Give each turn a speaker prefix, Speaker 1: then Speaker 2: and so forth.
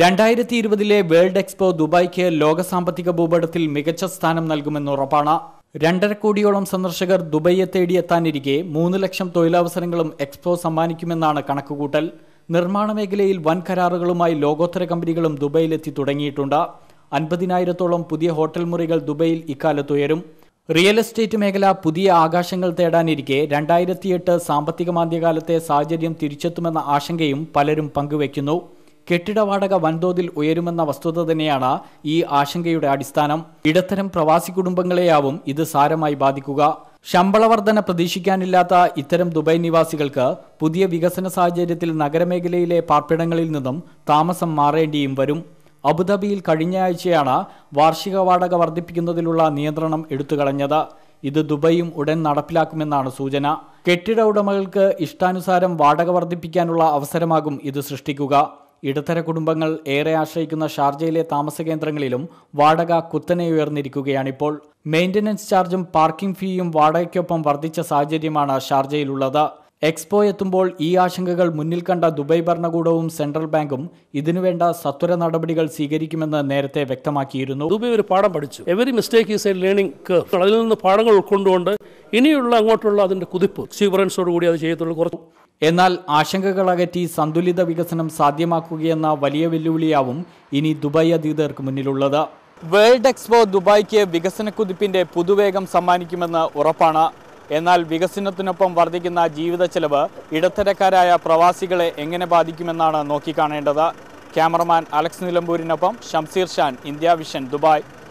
Speaker 1: രണ്ടായിരത്തി ഇരുപതിലെ world expo ദുബായ്ക്ക് ലോക സാമ്പത്തിക ഭൂപടത്തിൽ മികച്ച സ്ഥാനം നൽകുമെന്ന് ഉറപ്പാണ് രണ്ടര കോടിയോളം സന്ദർശകർ ദുബൈയെ തേടിയെത്താനിരിക്കെ മൂന്ന് ലക്ഷം തൊഴിലവസരങ്ങളും എക്സ്പോ സമ്മാനിക്കുമെന്നാണ് കണക്കുകൂട്ടൽ നിർമ്മാണ മേഖലയിൽ വൻ കരാറുകളുമായി ലോകോത്തര കമ്പനികളും ദുബൈയിലെത്തി തുടങ്ങിയിട്ടുണ്ട് അൻപതിനായിരത്തോളം പുതിയ ഹോട്ടൽ മുറികൾ ദുബൈയിൽ ഉയരും റിയൽ എസ്റ്റേറ്റ് മേഖല പുതിയ ആകാശങ്ങൾ തേടാനിരിക്കെ രണ്ടായിരത്തിയെട്ട് സാമ്പത്തിക മാന്ദ്യകാലത്തെ സാഹചര്യം തിരിച്ചെത്തുമെന്ന ആശങ്കയും പലരും പങ്കുവയ്ക്കുന്നു കെട്ടിട വാടക വൻതോതിൽ ഉയരുമെന്ന വസ്തുത തന്നെയാണ് ഈ ആശങ്കയുടെ അടിസ്ഥാനം ഇടത്തരം പ്രവാസി കുടുംബങ്ങളെയാവും ഇത് സാരമായി ബാധിക്കുക ശമ്പളവർദ്ധന പ്രതീക്ഷിക്കാനില്ലാത്ത ഇത്തരം ദുബായ് നിവാസികൾക്ക് പുതിയ വികസന സാഹചര്യത്തിൽ നഗരമേഖലയിലെ പാർപ്പിടങ്ങളിൽ നിന്നും താമസം മാറേണ്ടിയും വരും അബുദാബിയിൽ കഴിഞ്ഞയാഴ്ചയാണ് വാർഷിക വാടക വർദ്ധിപ്പിക്കുന്നതിലുള്ള നിയന്ത്രണം എടുത്തുകളഞ്ഞത് ഇത് ദുബൈയും ഉടൻ നടപ്പിലാക്കുമെന്നാണ് സൂചന കെട്ടിട ഉടമകൾക്ക് ഇഷ്ടാനുസാരം വാടക വർദ്ധിപ്പിക്കാനുള്ള അവസരമാകും ഇത് സൃഷ്ടിക്കുക ഇടത്തര കുടുംബങ്ങൾ ഏറെ ആശ്രയിക്കുന്ന ഷാർജയിലെ താമസ കേന്ദ്രങ്ങളിലും വാടക കുത്തനെ ഉയർന്നിരിക്കുകയാണിപ്പോൾ മെയിന്റനൻസ് ചാർജും പാർക്കിംഗ് ഫീയും വാടകയ്ക്കൊപ്പം വർദ്ധിച്ച സാഹചര്യമാണ് ഷാർജയിലുള്ളത് എക്സ്പോ എത്തുമ്പോൾ ഈ ആശങ്കകൾ മുന്നിൽ കണ്ട ദുബായ് ഭരണകൂടവും സെൻട്രൽ ബാങ്കും
Speaker 2: ഇതിനുവേണ്ട സത്വര നടപടികൾ സ്വീകരിക്കുമെന്ന് നേരത്തെ വ്യക്തമാക്കിയിരുന്നു ദുബായ് ഒരു പാഠം പഠിച്ചു every mistake is a learning curve അതിൽ നിന്ന് പാഠങ്ങൾ ഉൾക്കൊണ്ടുകൊണ്ട് ഇനിയുള്ള അങ്ങോട്ടുള്ള അതിൻ്റെ കുതിപ്പ് കൂടി അത് ചെയ്യത്തുള്ളൂ കുറച്ചു എന്നാൽ അകറ്റി സന്തുലിത വികസനം സാധ്യമാക്കുകയെന്ന
Speaker 1: വലിയ വെല്ലുവിളിയാവും ഇനി ദുബായ് അധികൃതർക്ക് മുന്നിലുള്ളത് വേൾഡ് എക്സ്പോ ദുബായ്ക്ക് വികസന കുതിപ്പിന്റെ പുതുവേഗം സമ്മാനിക്കുമെന്ന് ഉറപ്പാണ് എന്നാൽ വികസനത്തിനൊപ്പം വർദ്ധിക്കുന്ന ജീവിത ചെലവ് ഇടത്തരക്കാരായ പ്രവാസികളെ എങ്ങനെ ബാധിക്കുമെന്നാണ് നോക്കിക്കാണേണ്ടത് ക്യാമറമാൻ അലക്സ് നിലമ്പൂരിനൊപ്പം ഷംസീർ ഷാൻ ഇന്ത്യ വിഷൻ ദുബായ്